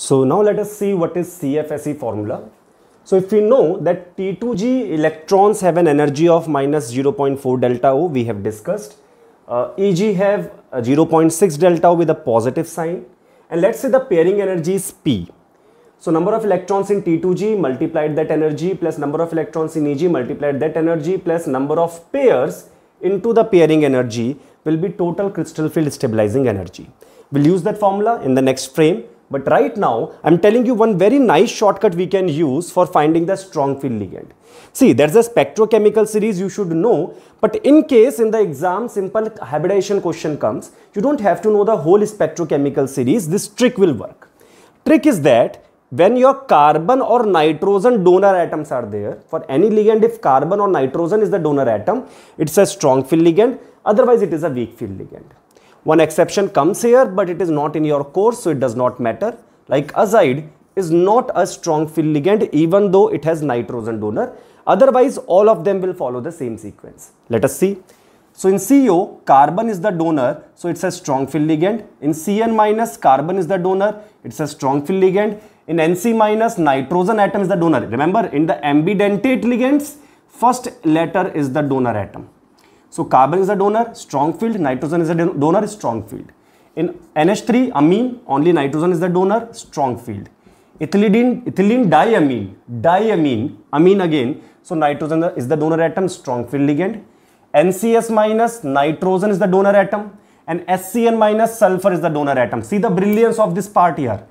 So now let us see what is CFSE formula. So if we know that T2G electrons have an energy of minus 0.4 delta O, we have discussed. Uh, EG have 0.6 delta O with a positive sign. And let's say the pairing energy is P. So number of electrons in T2G multiplied that energy plus number of electrons in EG multiplied that energy plus number of pairs into the pairing energy will be total crystal field stabilizing energy. We'll use that formula in the next frame. But right now, I'm telling you one very nice shortcut we can use for finding the strong field ligand. See, there's a spectrochemical series you should know, but in case in the exam simple hybridization question comes, you don't have to know the whole spectrochemical series, this trick will work. Trick is that when your carbon or nitrogen donor atoms are there, for any ligand if carbon or nitrogen is the donor atom, it's a strong field ligand, otherwise it is a weak field ligand. One exception comes here, but it is not in your course, so it does not matter. Like azide is not a strong fill ligand even though it has nitrogen donor. Otherwise, all of them will follow the same sequence. Let us see. So in CO, carbon is the donor, so it's a strong fill ligand. In Cn minus, carbon is the donor, it's a strong fill ligand. In Nc minus, nitrogen atom is the donor. Remember, in the ambidentate ligands, first letter is the donor atom. So carbon is a donor, strong field, nitrogen is a donor, strong field. In NH3, amine, only nitrogen is the donor, strong field. Ethylidine, ethylene diamine, diamine, amine again, so nitrogen is the donor atom, strong field ligand. NCS minus, nitrogen is the donor atom and SCN minus, sulfur is the donor atom. See the brilliance of this part here.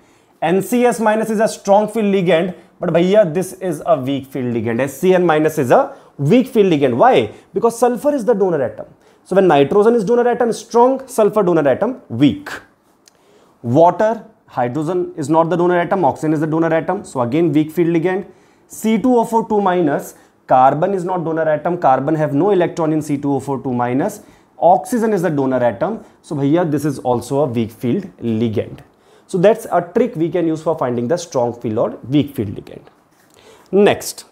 NCS minus is a strong field ligand but bhaiya, this is a weak field ligand. SCN minus is a weak field ligand. Why? Because sulfur is the donor atom. So when nitrogen is donor atom strong, sulfur donor atom weak. Water, hydrogen is not the donor atom, oxygen is the donor atom. So again weak field ligand. c 20 2 minus, carbon is not donor atom, carbon have no electron in c 20 2 minus. Oxygen is the donor atom. So bhaiya, this is also a weak field ligand. So that's a trick we can use for finding the strong field or weak field ligand. Next,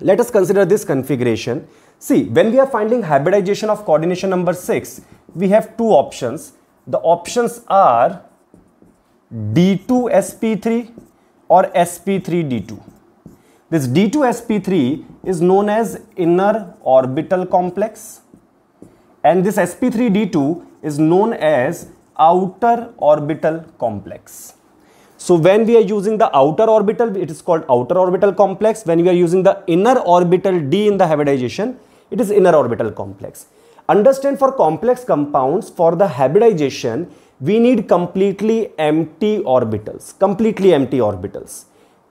let us consider this configuration. See, when we are finding hybridization of coordination number 6, we have two options. The options are D2SP3 or SP3D2. This D2SP3 is known as inner orbital complex and this SP3D2 is known as outer orbital complex. So when we are using the outer orbital, it is called outer orbital complex. When we are using the inner orbital D in the hybridization, it is inner orbital complex. Understand for complex compounds, for the hybridization, we need completely empty orbitals, completely empty orbitals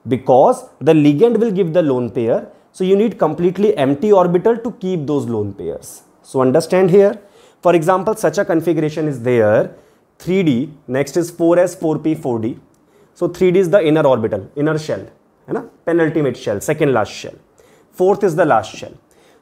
because the ligand will give the lone pair. So you need completely empty orbital to keep those lone pairs. So understand here, for example, such a configuration is there 3D, next is 4S, 4P, 4D. So 3D is the inner orbital, inner shell, है ना penultimate shell, second last shell. Fourth is the last shell.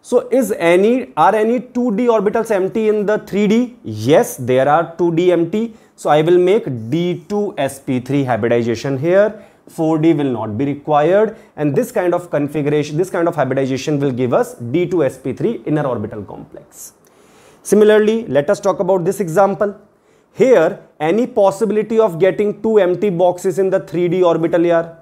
So is any are any 2D orbitals empty in the 3D? Yes, there are 2D empty. So I will make D2sp3 hybridization here. 4D will not be required and this kind of configuration, this kind of hybridization will give us D2sp3 inner orbital complex. Similarly, let us talk about this example. Here, any possibility of getting two empty boxes in the 3D orbital here?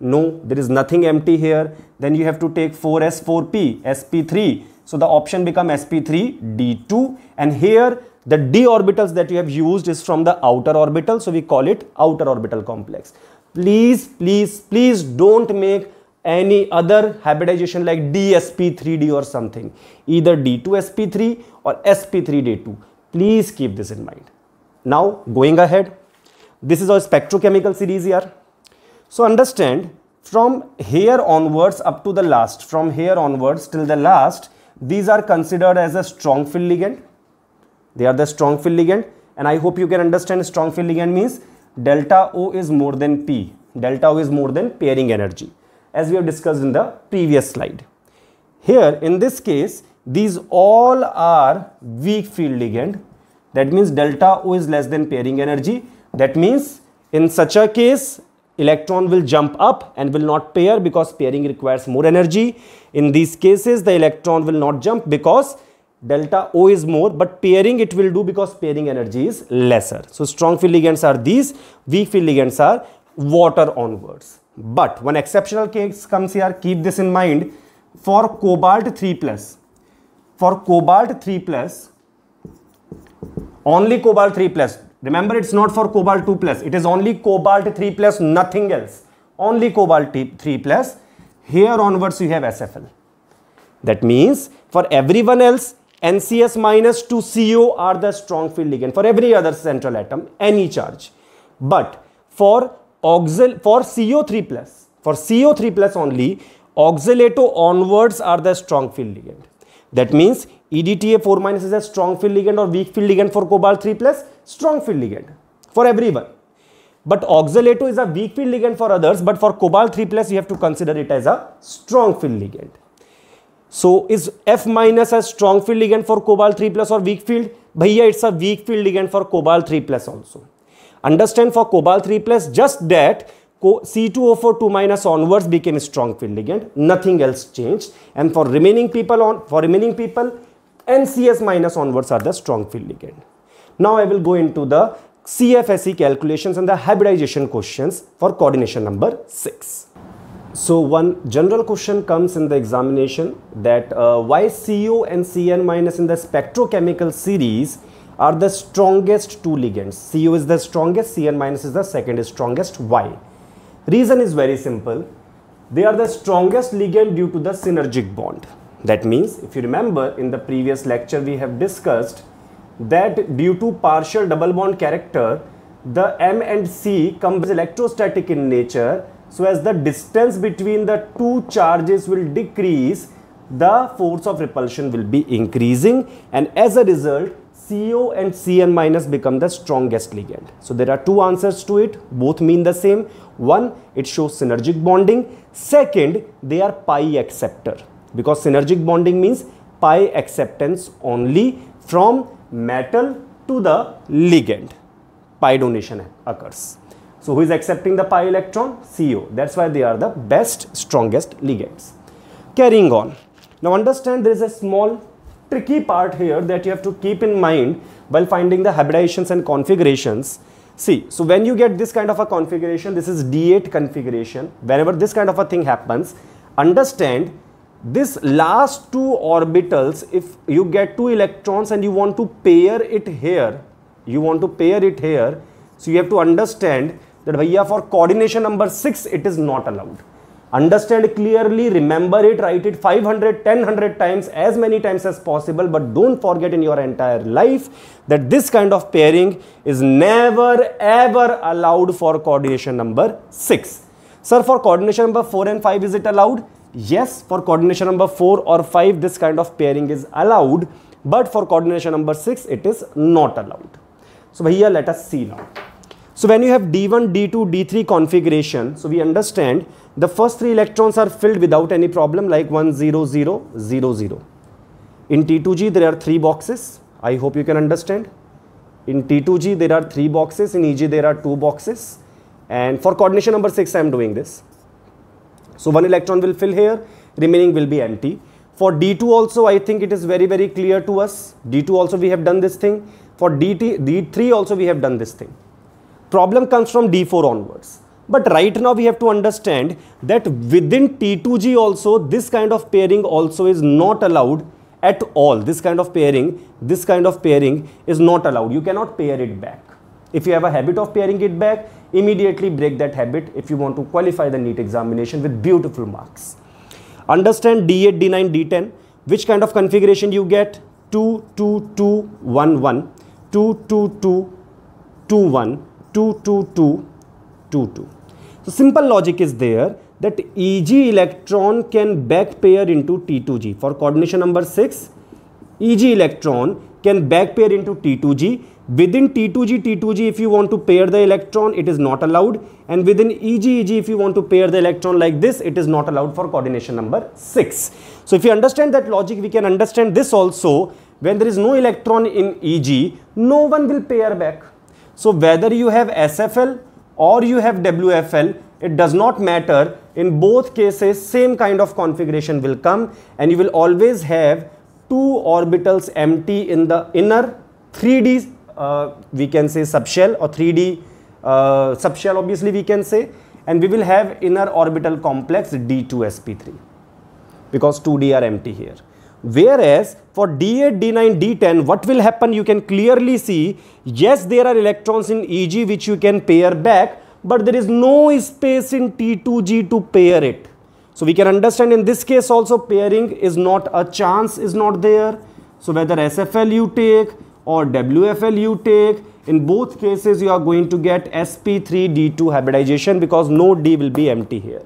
No, there is nothing empty here. Then you have to take 4s4p, sp3. So the option become sp3d2 and here the d orbitals that you have used is from the outer orbital. So we call it outer orbital complex. Please, please, please don't make any other hybridization like dsp3d or something. Either d2sp3 or sp3d2. Please keep this in mind. Now going ahead, this is our spectrochemical series here. So understand from here onwards up to the last, from here onwards till the last, these are considered as a strong field ligand. They are the strong field ligand and I hope you can understand strong field ligand means delta O is more than P. Delta O is more than pairing energy as we have discussed in the previous slide. Here in this case, these all are weak field ligand that means delta O is less than pairing energy. That means in such a case, electron will jump up and will not pair because pairing requires more energy. In these cases, the electron will not jump because delta O is more, but pairing it will do because pairing energy is lesser. So strong field ligands are these, weak field ligands are water onwards. But one exceptional case comes here, keep this in mind, for cobalt 3 plus. For cobalt 3 plus, only cobalt 3 plus remember it's not for cobalt 2 plus it is only cobalt 3 plus nothing else only cobalt 3 plus here onwards you have sfl that means for everyone else ncs minus two co are the strong field ligand for every other central atom any charge but for oxal for co3 plus for co3 plus only oxalato onwards are the strong field ligand that means EDTA 4 minus is a strong field ligand or weak field ligand for cobalt 3 plus strong field ligand for everyone. But oxalato is a weak field ligand for others but for cobalt 3 plus you have to consider it as a strong field ligand. So is F minus a strong field ligand for cobalt 3 plus or weak field? Bhaiya it's a weak field ligand for cobalt 3 plus also. Understand for cobalt 3 plus just that C2O4 2 minus onwards became strong field ligand. Nothing else changed. And for remaining people on for remaining people, NCS minus onwards are the strong field ligand. Now I will go into the CFSE calculations and the hybridization questions for coordination number 6. So one general question comes in the examination that uh, why CO and CN minus in the spectrochemical series are the strongest two ligands. CO is the strongest, CN minus is the second strongest. Why? Reason is very simple. They are the strongest ligand due to the synergic bond. That means, if you remember in the previous lecture we have discussed that due to partial double bond character, the M and C comes electrostatic in nature. So as the distance between the two charges will decrease, the force of repulsion will be increasing and as a result, CO and CN minus become the strongest ligand. So there are two answers to it, both mean the same. One, it shows synergic bonding. Second, they are pi acceptor because synergic bonding means pi acceptance only from metal to the ligand. Pi donation occurs. So who is accepting the pi electron? CO. That's why they are the best, strongest ligands. Carrying on. Now understand there is a small tricky part here that you have to keep in mind while finding the hybridizations and configurations. See, so when you get this kind of a configuration, this is D8 configuration. Whenever this kind of a thing happens, understand this last two orbitals, if you get two electrons and you want to pair it here, you want to pair it here, so you have to understand that bhaiya for coordination number 6, it is not allowed understand clearly remember it write it 500 1000 times as many times as possible but don't forget in your entire life that this kind of pairing is never ever allowed for coordination number 6 sir for coordination number 4 and 5 is it allowed yes for coordination number 4 or 5 this kind of pairing is allowed but for coordination number 6 it is not allowed so here let us see now so when you have d1 d2 d3 configuration so we understand the first three electrons are filled without any problem like 1 0 0 0 0 in t2g there are three boxes i hope you can understand in t2g there are three boxes in eg there are two boxes and for coordination number 6 i am doing this so one electron will fill here remaining will be empty for d2 also i think it is very very clear to us d2 also we have done this thing for dt d3 also we have done this thing problem comes from d4 onwards but right now we have to understand that within T2G also, this kind of pairing also is not allowed at all. This kind of pairing, this kind of pairing is not allowed. You cannot pair it back. If you have a habit of pairing it back, immediately break that habit if you want to qualify the NEET examination with beautiful marks. Understand D8, D9, D10, which kind of configuration you get? 2, 2, 2, 1, 1, 2, 2, 2, 2, 1, 2, 2, 2, 2, 2. So simple logic is there that Eg electron can back pair into T2G. For coordination number 6, Eg electron can back pair into T2G. Within T2G, T2G if you want to pair the electron, it is not allowed. And within Eg, Eg if you want to pair the electron like this, it is not allowed for coordination number 6. So if you understand that logic, we can understand this also. When there is no electron in Eg, no one will pair back. So whether you have SFL or you have WFL, it does not matter. In both cases, same kind of configuration will come and you will always have two orbitals empty in the inner 3D, uh, we can say subshell or 3D uh, subshell obviously we can say and we will have inner orbital complex D2sp3 because 2D are empty here. Whereas for D8, D9, D10, what will happen? You can clearly see, yes, there are electrons in Eg which you can pair back, but there is no space in T2G to pair it. So we can understand in this case also pairing is not a chance is not there. So whether SFL you take or WFL you take, in both cases you are going to get SP3D2 hybridization because no D will be empty here.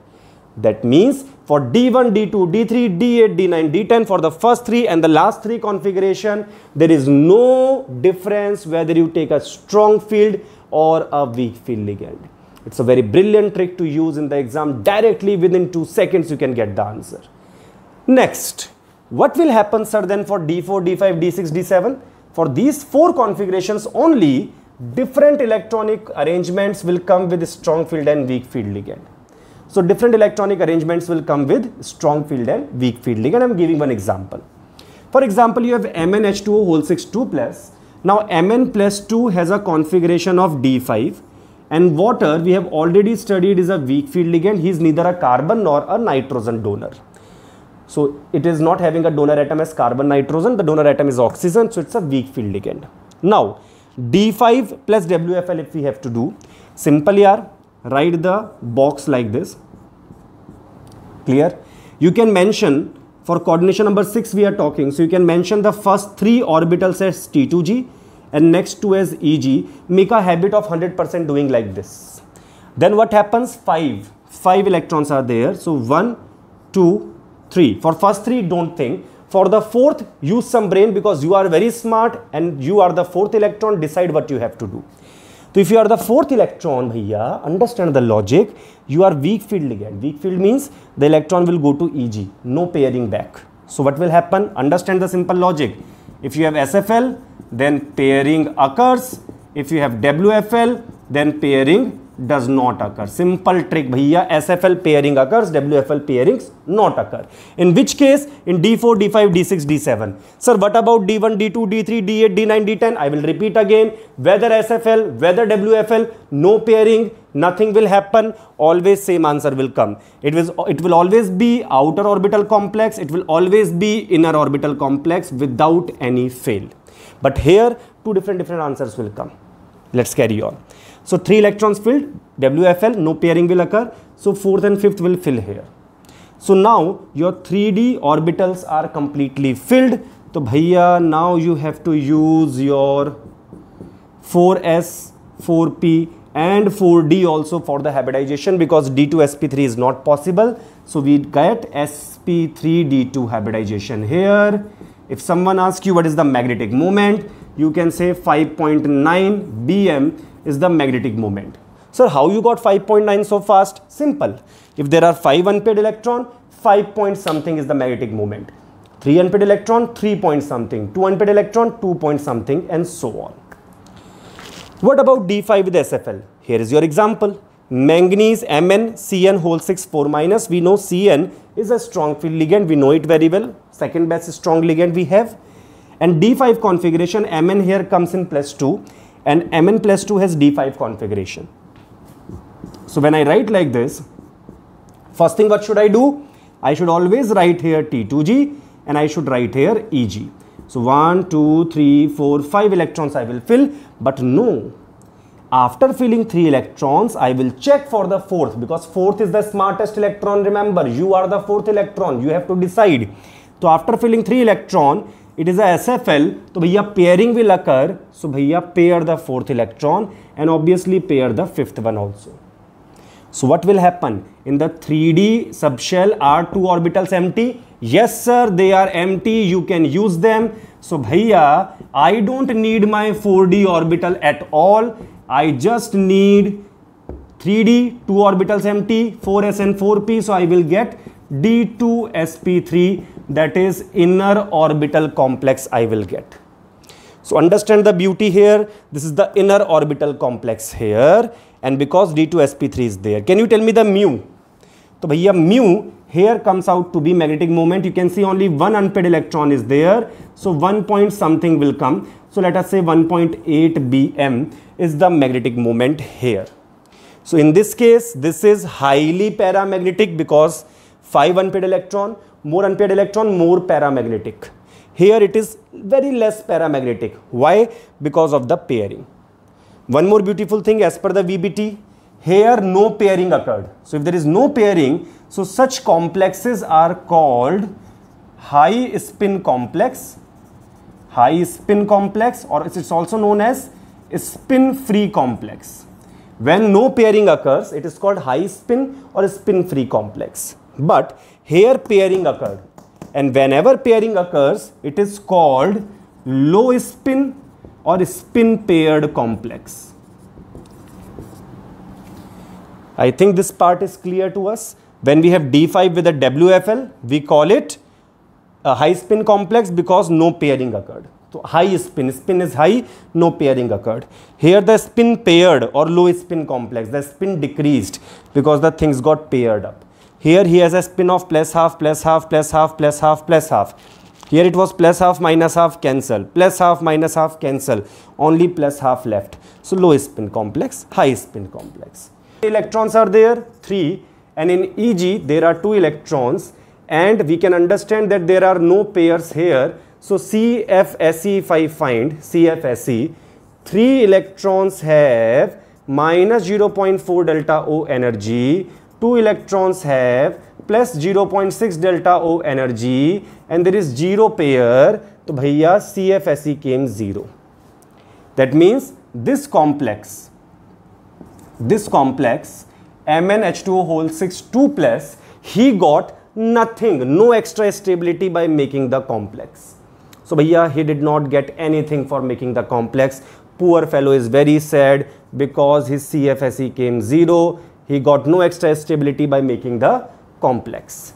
That means for D1, D2, D3, D8, D9, D10 for the first three and the last three configuration, there is no difference whether you take a strong field or a weak field ligand. It's a very brilliant trick to use in the exam. Directly within two seconds, you can get the answer. Next, what will happen, sir, then for D4, D5, D6, D7? For these four configurations only, different electronic arrangements will come with strong field and weak field ligand. So different electronic arrangements will come with strong field and weak field ligand. I'm giving one example. For example, you have MnH2O whole 6 2 plus. Now Mn plus 2 has a configuration of D5 and water we have already studied is a weak field ligand. He is neither a carbon nor a nitrogen donor. So it is not having a donor atom as carbon nitrogen. The donor atom is oxygen. So it's a weak field ligand. Now D5 plus WFL if we have to do. Simple here write the box like this clear you can mention for coordination number 6 we are talking so you can mention the first three orbitals as t2g and next two as eg make a habit of 100% doing like this then what happens 5 5 electrons are there so 1 2 3 for first three don't think for the fourth use some brain because you are very smart and you are the fourth electron decide what you have to do so if you are the fourth electron भैया understand the logic you are weak field again. weak field means the electron will go to Eg no pairing back so what will happen understand the simple logic if you have SFL then pairing occurs if you have WFL then pairing does not occur. Simple trick bhaiya, SFL pairing occurs, WFL pairings not occur. In which case, in D4, D5, D6, D7. Sir, what about D1, D2, D3, D8, D9, D10? I will repeat again, whether SFL, whether WFL, no pairing, nothing will happen, always same answer will come. It, was, it will always be outer orbital complex, it will always be inner orbital complex without any fail. But here, two different different answers will come. Let's carry on. So three electrons filled, WFL, no pairing will occur. So fourth and fifth will fill here. So now your 3D orbitals are completely filled. So bhaiya, now you have to use your 4s, 4p and 4d also for the hybridization because d2sp3 is not possible. So we get sp3d2 hybridization here. If someone asks you what is the magnetic moment, you can say 5.9 bm is the magnetic moment. Sir, how you got 5.9 so fast? Simple. If there are 5 unpaired electron, 5 point something is the magnetic moment. 3 unpaired electron, 3 point something. 2 unpaired electron, 2 point something and so on. What about D5 with SFL? Here is your example. Manganese Mn Cn whole 6 4 minus. We know Cn is a strong field ligand. We know it very well. Second best strong ligand we have. And D5 configuration Mn here comes in plus 2 and Mn plus 2 has D5 configuration. So when I write like this, first thing what should I do? I should always write here T2G and I should write here EG. So 1, 2, 3, 4, 5 electrons I will fill but no, after filling 3 electrons I will check for the 4th because 4th is the smartest electron remember you are the 4th electron you have to decide. So after filling 3 electron it is a SFL so भैया pairing will occur so भैया pair the fourth electron and obviously pair the fifth one also so what will happen in the 3D subshell are two orbitals empty yes sir they are empty you can use them so भैया I don't need my 4D orbital at all I just need 3D two orbitals empty 4s and 4p so I will get d2sp3 that is inner orbital complex I will get. So understand the beauty here. This is the inner orbital complex here and because D2sp3 is there. Can you tell me the mu? So bhaiya mu here comes out to be magnetic moment. You can see only one unpaired electron is there. So one point something will come. So let us say 1.8 bm is the magnetic moment here. So in this case, this is highly paramagnetic because 5 unpaired electron more unpaired electron more paramagnetic here it is very less paramagnetic why because of the pairing one more beautiful thing as per the vbt here no pairing occurred so if there is no pairing so such complexes are called high spin complex high spin complex or it's also known as spin free complex when no pairing occurs it is called high spin or spin free complex but here pairing occurred and whenever pairing occurs, it is called low spin or spin paired complex. I think this part is clear to us. When we have D5 with a WFL, we call it a high spin complex because no pairing occurred. So high spin, spin is high, no pairing occurred. Here the spin paired or low spin complex, the spin decreased because the things got paired up. Here he has a spin of plus half, plus half, plus half, plus half, plus half. Here it was plus half, minus half, cancel. Plus half, minus half, cancel. Only plus half left. So low spin complex, high spin complex. Electrons are there, 3. And in Eg, there are 2 electrons. And we can understand that there are no pairs here. So CFSE, if I find CFSE, 3 electrons have minus 0.4 delta O energy two electrons have plus 0.6 delta O energy and there is zero pair, So, भैया CFSE came zero. That means this complex, this complex MnH2O whole 6 2 plus, he got nothing, no extra stability by making the complex. So bhaiya, he did not get anything for making the complex. Poor fellow is very sad because his CFSE came zero he got no extra stability by making the complex.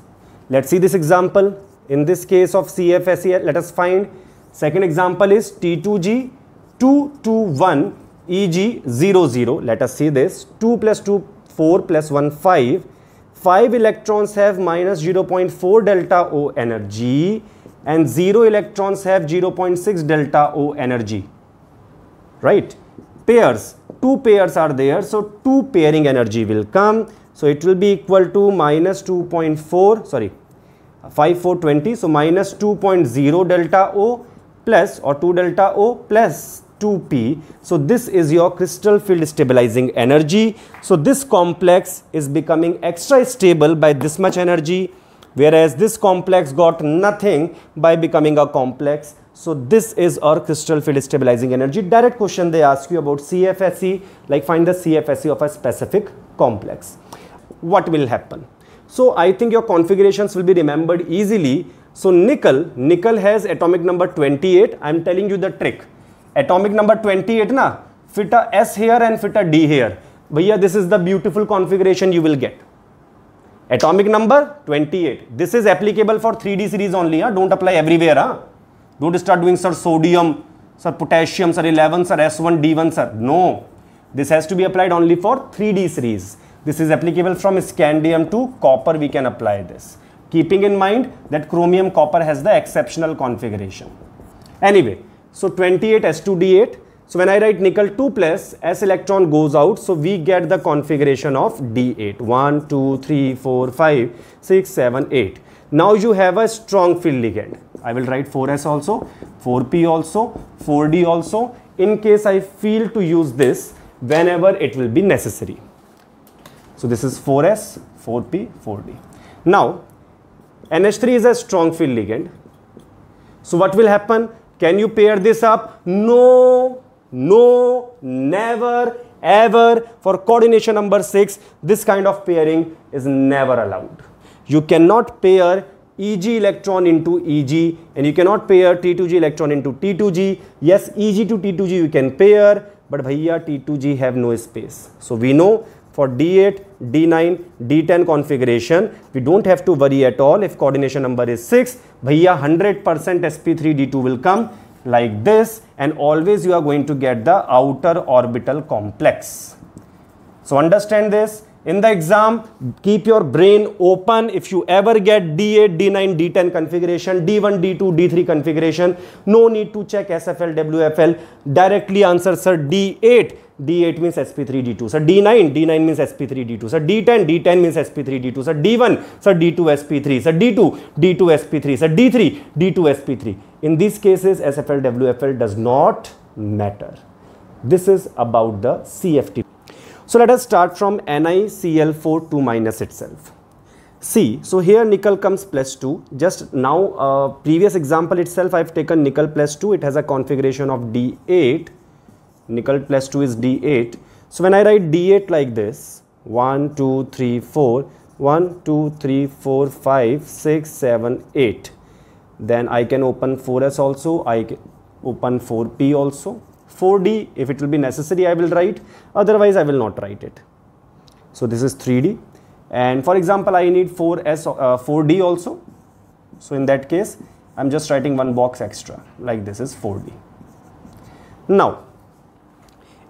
Let's see this example. In this case of CFSE, let us find. Second example is T2G 221 EG00. Let us see this. 2 plus 2, 4 plus 1, 5. 5 electrons have minus 0.4 delta O energy and 0 electrons have 0.6 delta O energy. Right? Pairs two pairs are there so two pairing energy will come so it will be equal to minus 2.4 sorry 5420 so minus 2.0 delta O plus or 2 delta O plus 2p. So this is your crystal field stabilizing energy. So this complex is becoming extra stable by this much energy whereas this complex got nothing by becoming a complex so this is our crystal field stabilizing energy. Direct question they ask you about CFSE, like find the CFSE of a specific complex. What will happen? So I think your configurations will be remembered easily. So nickel, nickel has atomic number 28. I'm telling you the trick. Atomic number 28 na, fit a S here and fit a D here. Bhaiya, this is the beautiful configuration you will get. Atomic number 28. This is applicable for 3D series only. Huh? Ah. Don't apply everywhere. Huh? Ah. Don't start doing, sir, sodium, sir, potassium, sir, 11, sir, S1, D1, sir. No. This has to be applied only for 3D series. This is applicable from scandium to copper, we can apply this. Keeping in mind that chromium copper has the exceptional configuration. Anyway, so 28 S2D8. So when I write nickel 2 plus, S electron goes out. So we get the configuration of D8. 1, 2, 3, 4, 5, 6, 7, 8. Now you have a strong field ligand. I will write 4S also, 4P also, 4D also in case I feel to use this whenever it will be necessary. So this is 4S, 4P, 4D. Now NH3 is a strong field ligand. So what will happen? Can you pair this up? No, no, never, ever for coordination number 6 this kind of pairing is never allowed. You cannot pair Eg electron into Eg and you cannot pair T2G electron into T2G. Yes, Eg to T2G you can pair but bhaiya T2G have no space. So we know for D8, D9, D10 configuration we don't have to worry at all if coordination number is 6 bhaiya 100% sp3d2 will come like this and always you are going to get the outer orbital complex. So understand this in the exam, keep your brain open. If you ever get D8, D9, D10 configuration, D1, D2, D3 configuration, no need to check SFL, WFL. Directly answer, sir, D8. D8 means SP3, D2. Sir, D9, D9 means SP3, D2. Sir, D10, D10 means SP3, D2. Sir, D1, sir, D2, SP3. Sir, D2, D2, SP3. Sir, D3, D2, SP3. In these cases, SFL, WFL does not matter. This is about the CFT. So let us start from nicl two minus itself. See, so here nickel comes plus 2. Just now, uh, previous example itself, I've taken nickel plus 2. It has a configuration of D8. Nickel plus 2 is D8. So when I write D8 like this, 1, 2, 3, 4, 1, 2, 3, 4, 5, 6, 7, 8. Then I can open 4S also. I can open 4P also. 4D. If it will be necessary, I will write. Otherwise, I will not write it. So this is 3D. And for example, I need 4S, uh, 4D also. So in that case, I'm just writing one box extra like this is 4D. Now,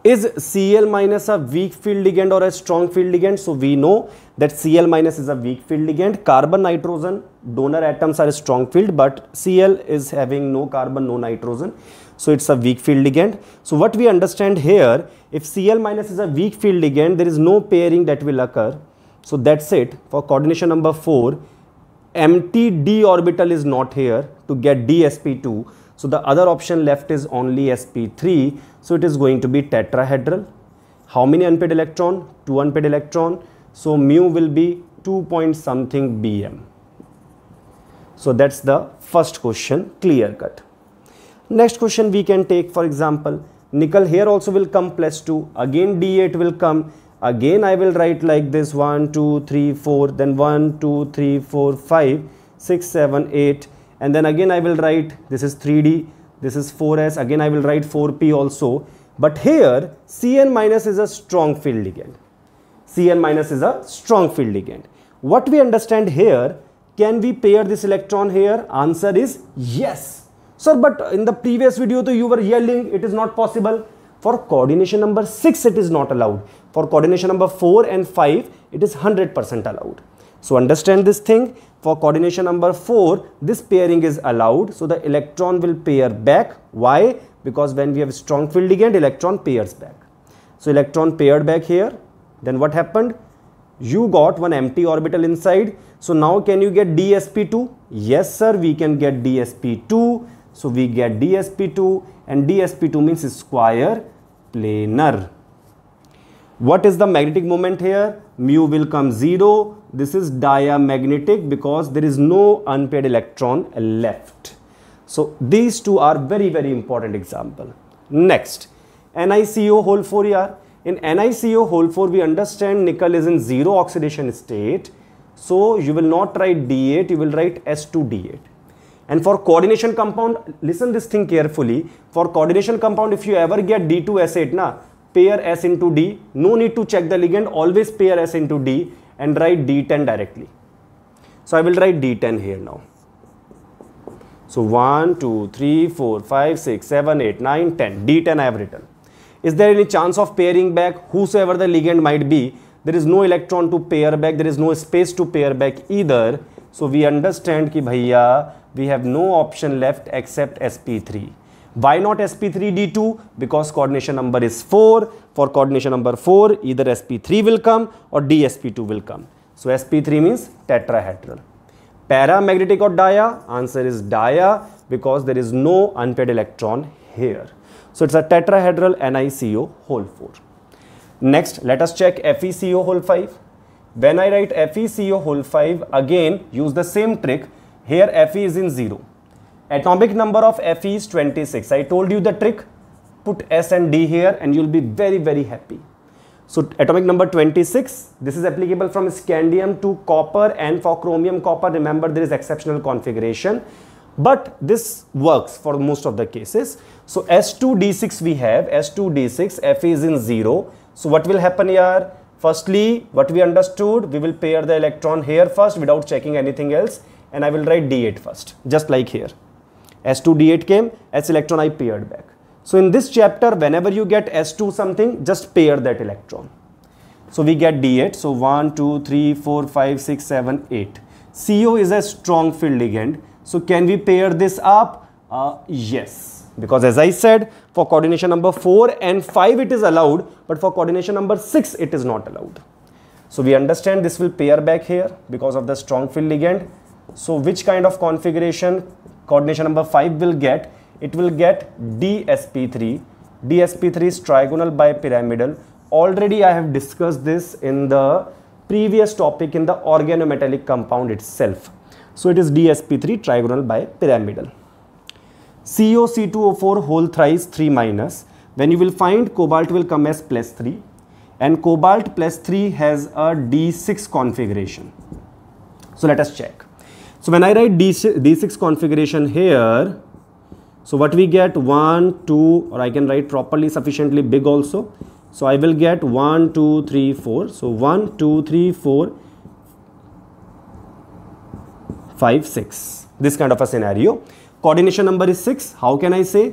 is Cl minus a weak field ligand or a strong field ligand? So we know that Cl minus is a weak field ligand. Carbon, nitrogen, donor atoms are strong field, but Cl is having no carbon, no nitrogen. So it's a weak field ligand. So what we understand here, if Cl minus is a weak field ligand, there is no pairing that will occur. So that's it for coordination number 4. Empty d orbital is not here to get dsp2. So the other option left is only sp3. So it is going to be tetrahedral. How many unpaired electron? 2 unpaired electron. So mu will be 2 point something bm. So that's the first question clear cut. Next question we can take for example, nickel here also will come plus 2, again D8 will come, again I will write like this 1, 2, 3, 4, then 1, 2, 3, 4, 5, 6, 7, 8 and then again I will write this is 3D, this is 4S, again I will write 4P also. But here Cn minus is a strong field ligand. Cn minus is a strong field ligand. What we understand here, can we pair this electron here? Answer is yes Sir, but in the previous video you were yelling, it is not possible. For coordination number 6, it is not allowed. For coordination number 4 and 5, it is 100% allowed. So understand this thing. For coordination number 4, this pairing is allowed. So the electron will pair back. Why? Because when we have strong field ligand, electron pairs back. So electron paired back here. Then what happened? You got one empty orbital inside. So now can you get DsP2? Yes sir, we can get DsP2 so we get DSP2 and DSP2 means square planar. What is the magnetic moment here? Mu will come 0. This is diamagnetic because there is no unpaired electron left. So these two are very, very important example. Next, NiCO whole 4R. In NiCO whole 4, we understand nickel is in zero oxidation state. So you will not write D8, you will write S2D8. And for coordination compound, listen this thing carefully. For coordination compound, if you ever get D2S8, na, pair S into D, no need to check the ligand, always pair S into D and write D10 directly. So I will write D10 here now. So 1, 2, 3, 4, 5, 6, 7, 8, 9, 10. D10 I have written. Is there any chance of pairing back whosoever the ligand might be? There is no electron to pair back. There is no space to pair back either. So we understand ki we have no option left except sp3. Why not sp3d2? Because coordination number is 4. For coordination number 4, either sp3 will come or dsp2 will come. So sp3 means tetrahedral. Paramagnetic or dia? Answer is dia because there is no unpaired electron here. So it's a tetrahedral NiCO whole 4. Next, let us check FeCO whole 5. When I write FeCO whole 5, again use the same trick. Here Fe is in 0. Atomic number of Fe is 26. I told you the trick. Put S and D here and you'll be very, very happy. So atomic number 26, this is applicable from scandium to copper and for chromium copper, remember there is exceptional configuration. But this works for most of the cases. So S2D6 we have, S2D6, Fe is in 0. So what will happen here? Firstly, what we understood, we will pair the electron here first without checking anything else and I will write D8 first, just like here. S2 D8 came, S electron I paired back. So in this chapter, whenever you get S2 something, just pair that electron. So we get D8, so 1, 2, 3, 4, 5, 6, 7, 8. CO is a strong field ligand. So can we pair this up? Uh, yes because as I said for coordination number 4 and 5 it is allowed but for coordination number 6 it is not allowed. So we understand this will pair back here because of the strong field ligand. So which kind of configuration coordination number 5 will get? It will get DSP3. DSP3 is trigonal bipyramidal. Already I have discussed this in the previous topic in the organometallic compound itself. So it is DSP3 trigonal bipyramidal. COC2O4 whole thrice 3 minus when you will find cobalt will come as plus 3 and cobalt plus 3 has a D6 configuration. So let us check. So when I write D6 configuration here, so what we get 1, 2 or I can write properly sufficiently big also. So I will get 1, 2, 3, 4. So 1, 2, 3, 4, 5, 6. This kind of a scenario. Coordination number is 6. How can I say?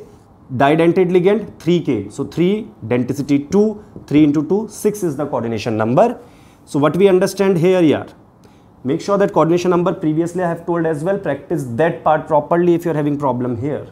Didentate ligand 3K. So 3, density 2, 3 into 2, 6 is the coordination number. So what we understand here, here make sure that coordination number previously I have told as well, practice that part properly if you are having problem here.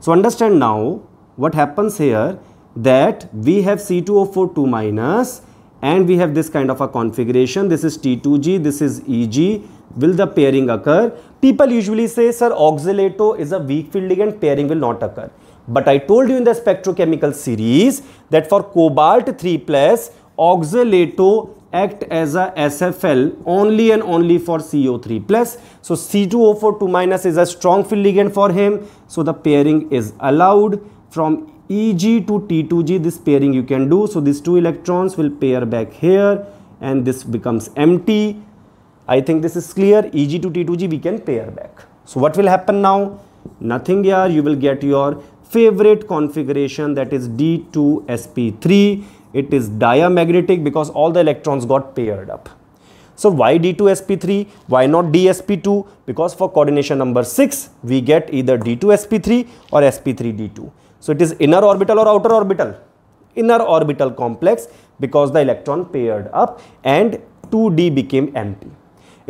So understand now what happens here that we have C2O4 2 minus and we have this kind of a configuration. This is T2G, this is EG, will the pairing occur? People usually say, sir, oxalato is a weak field ligand, pairing will not occur. But I told you in the spectrochemical series that for cobalt 3 plus, oxalato act as a SFL only and only for CO3 plus. So C2O4 2 minus is a strong field ligand for him. So the pairing is allowed from Eg to T2G this pairing you can do. So these two electrons will pair back here and this becomes empty I think this is clear. EG to T2G we can pair back. So what will happen now? Nothing here. You will get your favorite configuration that is D2sp3. It is diamagnetic because all the electrons got paired up. So why D2sp3? Why not DsP2? Because for coordination number 6, we get either D2sp3 or sp3d2. So it is inner orbital or outer orbital? Inner orbital complex because the electron paired up and 2d became empty.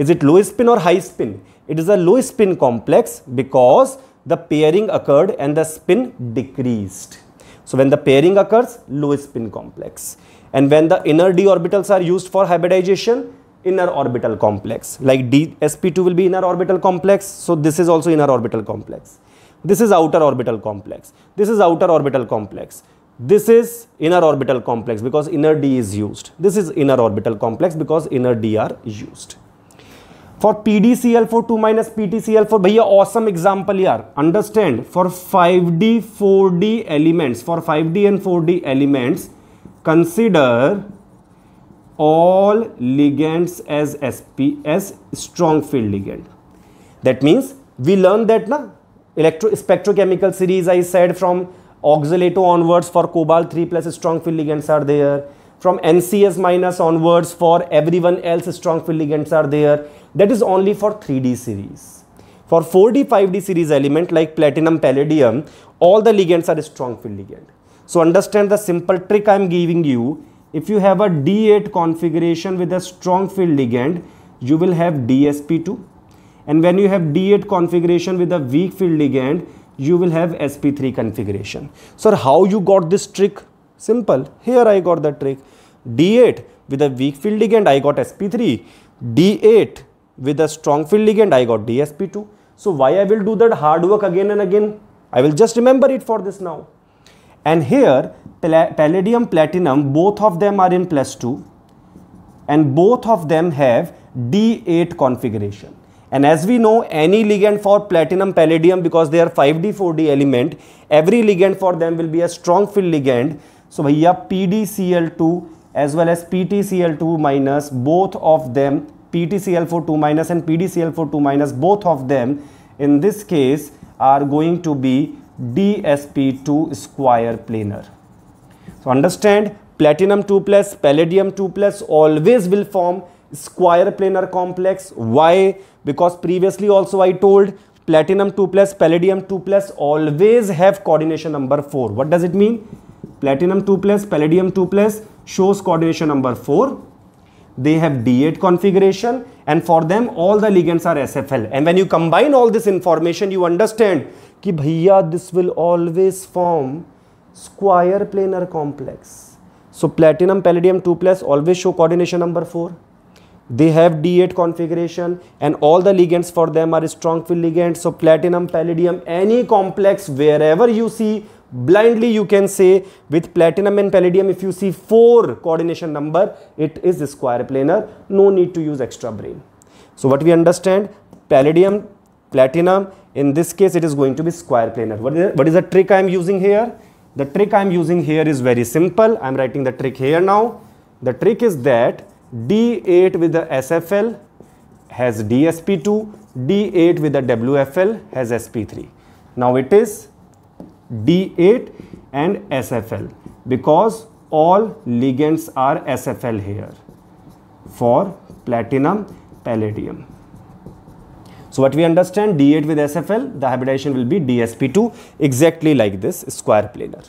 Is it low spin or high spin? It is a low spin complex because the pairing occurred and the spin decreased. So when the pairing occurs, low spin complex. And when the inner d orbitals are used for hybridization, inner orbital complex. Like d sp2 will be inner orbital complex, so this is also inner orbital complex. This is outer orbital complex. This is outer orbital complex this is inner orbital complex because inner d is used this is inner orbital complex because inner d are used for PDCl4 2 minus PTCl4 भैया awesome example यार understand for 5D 4D elements for 5D and 4D elements consider all ligands as sp as strong field ligand that means we learned that na spectrochemical series I said from oxalato onwards for cobalt 3 plus strong field ligands are there from NCS minus onwards for everyone else strong field ligands are there. That is only for 3D series. For 4D, 5D series element like platinum, palladium, all the ligands are strong field ligand. So understand the simple trick I am giving you. If you have a D8 configuration with a strong field ligand, you will have DSP2. And when you have D8 configuration with a weak field ligand, you will have SP3 configuration. So how you got this trick? Simple. Here I got the trick. D8 with a weak field ligand I got sp3. D8 with a strong field ligand I got dsp2. So why I will do that hard work again and again? I will just remember it for this now. And here palladium platinum both of them are in plus 2 and both of them have D8 configuration. And as we know, any ligand for platinum palladium because they are 5D 4D element, every ligand for them will be a strong field ligand so भैया PDCl2 as well as PTCl2 minus both of them PTCl42 four two minus and pdcl four two minus both of them in this case are going to be DsP2 square planar. So understand platinum 2 plus palladium 2 plus always will form square planar complex. Why? Because previously also I told platinum 2 plus palladium 2 plus always have coordination number 4. What does it mean? platinum 2 plus, palladium 2 plus shows coordination number 4. They have D8 configuration and for them all the ligands are SFL. And when you combine all this information, you understand कि भैया this will always form square planar complex. So platinum, palladium 2 plus always show coordination number 4. They have D8 configuration and all the ligands for them are strong field ligands. So platinum, palladium, any complex wherever you see blindly you can say with platinum and palladium if you see four coordination number it is square planar no need to use extra brain so what we understand palladium platinum in this case it is going to be square planar what is, what is the trick i am using here the trick i am using here is very simple i am writing the trick here now the trick is that d8 with the sfl has dsp2 d8 with the wfl has sp3 now it is D8 and SFL because all ligands are SFL here for platinum palladium. So what we understand D8 with SFL the hybridization will be DsP2 exactly like this square planar.